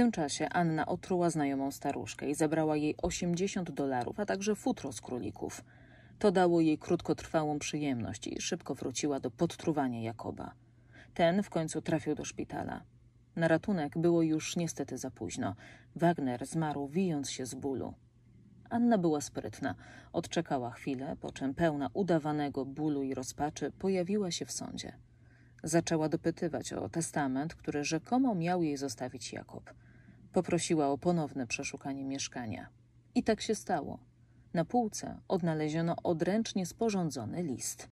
tym czasie Anna otruła znajomą staruszkę i zabrała jej 80 dolarów, a także futro z królików. To dało jej krótkotrwałą przyjemność i szybko wróciła do podtruwania Jakoba. Ten w końcu trafił do szpitala. Na ratunek było już niestety za późno. Wagner zmarł, wijąc się z bólu. Anna była sprytna. Odczekała chwilę, po czym pełna udawanego bólu i rozpaczy pojawiła się w sądzie. Zaczęła dopytywać o testament, który rzekomo miał jej zostawić Jakob. Poprosiła o ponowne przeszukanie mieszkania. I tak się stało. Na półce odnaleziono odręcznie sporządzony list.